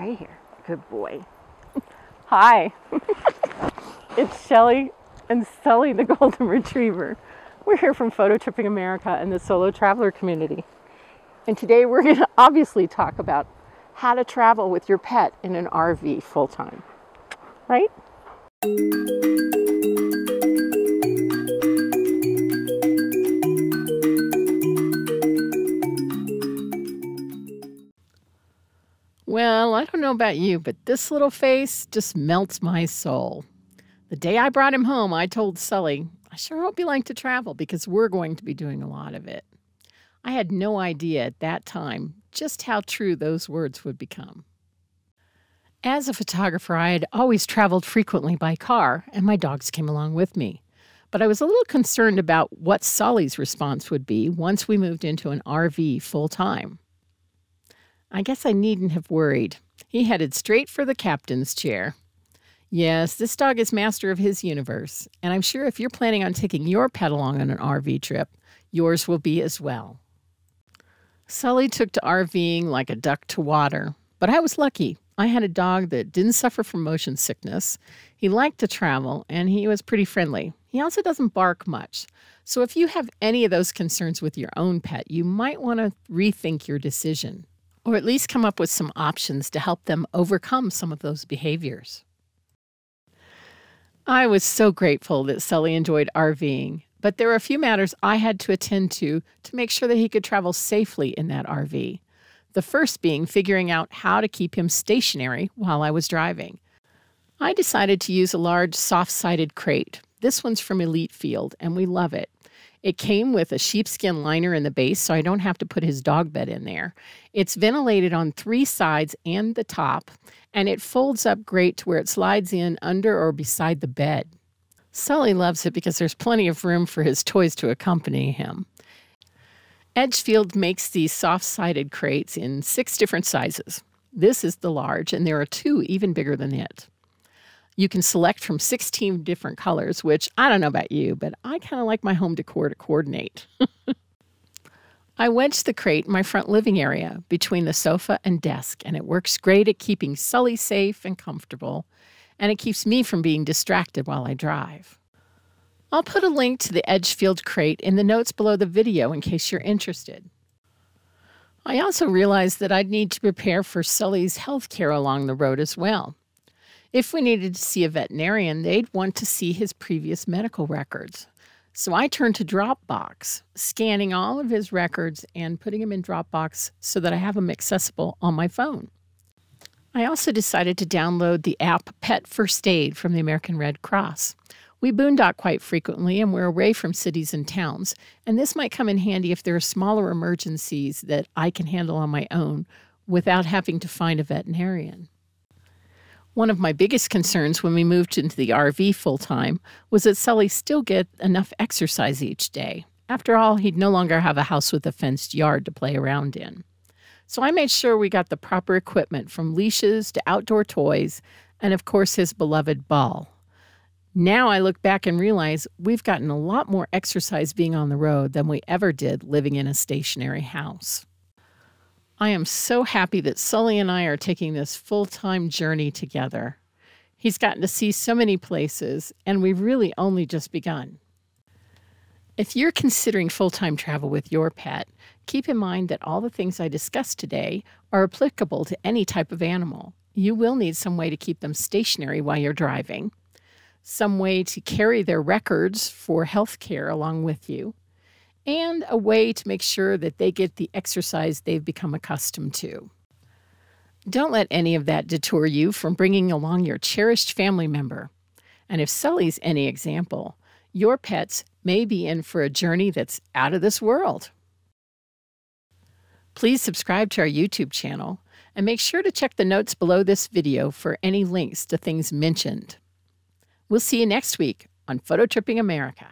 right here. Good boy. Hi. it's Shelly and Sully the Golden Retriever. We're here from Photo Tripping America and the Solo Traveler community. And today we're going to obviously talk about how to travel with your pet in an RV full time. Right? Well, I don't know about you, but this little face just melts my soul. The day I brought him home, I told Sully, I sure hope you like to travel because we're going to be doing a lot of it. I had no idea at that time just how true those words would become. As a photographer, I had always traveled frequently by car, and my dogs came along with me. But I was a little concerned about what Sully's response would be once we moved into an RV full time. I guess I needn't have worried. He headed straight for the captain's chair. Yes, this dog is master of his universe, and I'm sure if you're planning on taking your pet along on an RV trip, yours will be as well. Sully took to RVing like a duck to water, but I was lucky. I had a dog that didn't suffer from motion sickness. He liked to travel, and he was pretty friendly. He also doesn't bark much. So if you have any of those concerns with your own pet, you might want to rethink your decision or at least come up with some options to help them overcome some of those behaviors. I was so grateful that Sully enjoyed RVing, but there were a few matters I had to attend to to make sure that he could travel safely in that RV. The first being figuring out how to keep him stationary while I was driving. I decided to use a large soft sided crate. This one's from Elite Field, and we love it. It came with a sheepskin liner in the base, so I don't have to put his dog bed in there. It's ventilated on three sides and the top, and it folds up great to where it slides in under or beside the bed. Sully loves it because there's plenty of room for his toys to accompany him. Edgefield makes these soft sided crates in six different sizes. This is the large, and there are two even bigger than it. You can select from 16 different colors, which I don't know about you, but I kind of like my home decor to coordinate. I wedged the crate in my front living area between the sofa and desk, and it works great at keeping Sully safe and comfortable, and it keeps me from being distracted while I drive. I'll put a link to the Edgefield crate in the notes below the video in case you're interested. I also realized that I'd need to prepare for Sully's health care along the road as well. If we needed to see a veterinarian, they'd want to see his previous medical records. So I turned to Dropbox, scanning all of his records and putting them in Dropbox so that I have them accessible on my phone. I also decided to download the app Pet First Aid from the American Red Cross. We boondock quite frequently and we're away from cities and towns, and this might come in handy if there are smaller emergencies that I can handle on my own without having to find a veterinarian. One of my biggest concerns when we moved into the RV full time was that Sully still get enough exercise each day. After all, he'd no longer have a house with a fenced yard to play around in. So I made sure we got the proper equipment from leashes to outdoor toys and, of course, his beloved ball. Now I look back and realize we've gotten a lot more exercise being on the road than we ever did living in a stationary house. I am so happy that Sully and I are taking this full time journey together. He's gotten to see so many places, and we've really only just begun. If you're considering full time travel with your pet, keep in mind that all the things I discussed today are applicable to any type of animal. You will need some way to keep them stationary while you're driving, some way to carry their records for health care along with you, and a way to make sure that they get the exercise they've become accustomed to. Don't let any of that detour you from bringing along your cherished family member. And if Sully's any example, your pets may be in for a journey that's out of this world. Please subscribe to our YouTube channel and make sure to check the notes below this video for any links to things mentioned. We'll see you next week on Photo Tripping America.